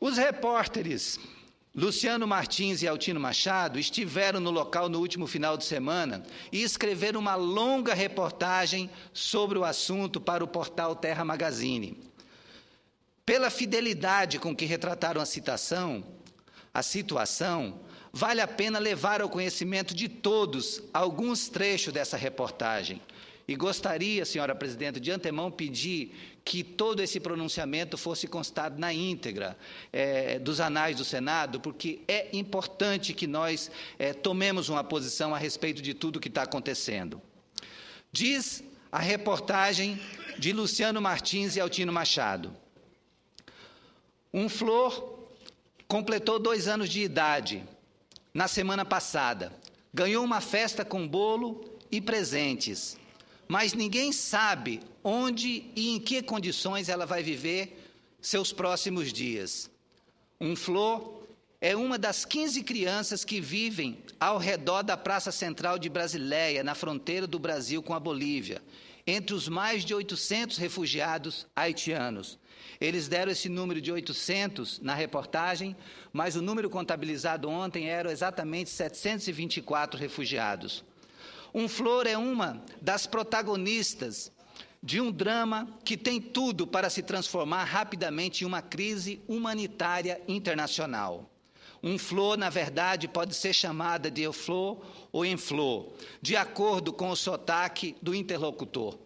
Os repórteres Luciano Martins e Altino Machado estiveram no local no último final de semana e escreveram uma longa reportagem sobre o assunto para o portal Terra Magazine. Pela fidelidade com que retrataram a citação, a situação, vale a pena levar ao conhecimento de todos alguns trechos dessa reportagem e gostaria, senhora presidente, de antemão pedir que todo esse pronunciamento fosse constado na íntegra é, dos anais do Senado, porque é importante que nós é, tomemos uma posição a respeito de tudo o que está acontecendo. Diz a reportagem de Luciano Martins e Altino Machado. Um flor completou dois anos de idade na semana passada. Ganhou uma festa com bolo e presentes mas ninguém sabe onde e em que condições ela vai viver seus próximos dias. Um flor é uma das 15 crianças que vivem ao redor da Praça Central de Brasileia, na fronteira do Brasil com a Bolívia, entre os mais de 800 refugiados haitianos. Eles deram esse número de 800 na reportagem, mas o número contabilizado ontem era exatamente 724 refugiados. Um Flor é uma das protagonistas de um drama que tem tudo para se transformar rapidamente em uma crise humanitária internacional. Um flor, na verdade, pode ser chamada de euflor ou flor, de acordo com o sotaque do interlocutor.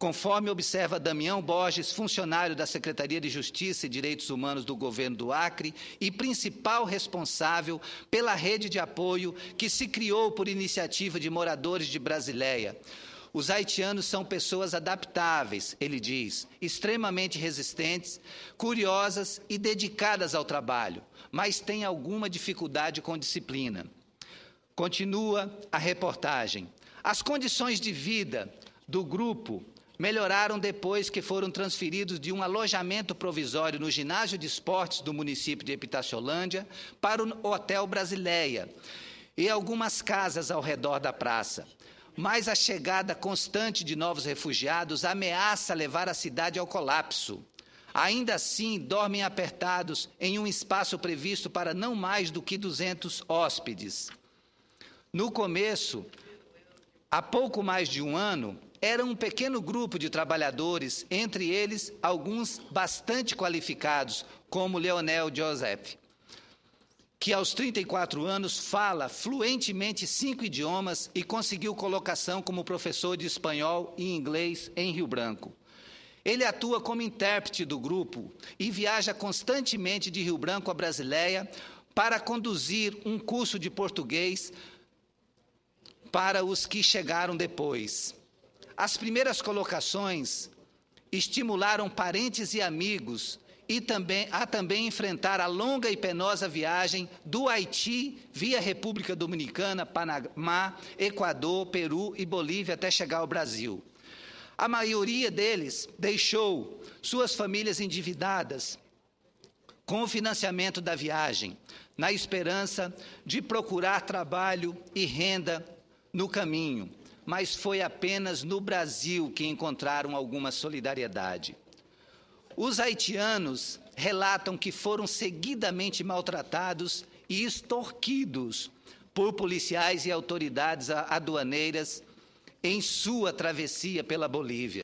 Conforme observa Damião Borges, funcionário da Secretaria de Justiça e Direitos Humanos do governo do Acre e principal responsável pela rede de apoio que se criou por iniciativa de moradores de Brasileia. Os haitianos são pessoas adaptáveis, ele diz, extremamente resistentes, curiosas e dedicadas ao trabalho, mas têm alguma dificuldade com disciplina. Continua a reportagem. As condições de vida do grupo melhoraram depois que foram transferidos de um alojamento provisório no ginásio de esportes do município de Epitaciolândia para o Hotel Brasileia e algumas casas ao redor da praça. Mas a chegada constante de novos refugiados ameaça levar a cidade ao colapso. Ainda assim, dormem apertados em um espaço previsto para não mais do que 200 hóspedes. No começo, há pouco mais de um ano, era um pequeno grupo de trabalhadores, entre eles alguns bastante qualificados, como Leonel Joseph, que aos 34 anos fala fluentemente cinco idiomas e conseguiu colocação como professor de espanhol e inglês em Rio Branco. Ele atua como intérprete do grupo e viaja constantemente de Rio Branco a Brasileia para conduzir um curso de português para os que chegaram depois. As primeiras colocações estimularam parentes e amigos e também, a também enfrentar a longa e penosa viagem do Haiti via República Dominicana, Panamá, Equador, Peru e Bolívia até chegar ao Brasil. A maioria deles deixou suas famílias endividadas com o financiamento da viagem, na esperança de procurar trabalho e renda no caminho mas foi apenas no Brasil que encontraram alguma solidariedade. Os haitianos relatam que foram seguidamente maltratados e extorquidos por policiais e autoridades aduaneiras em sua travessia pela Bolívia.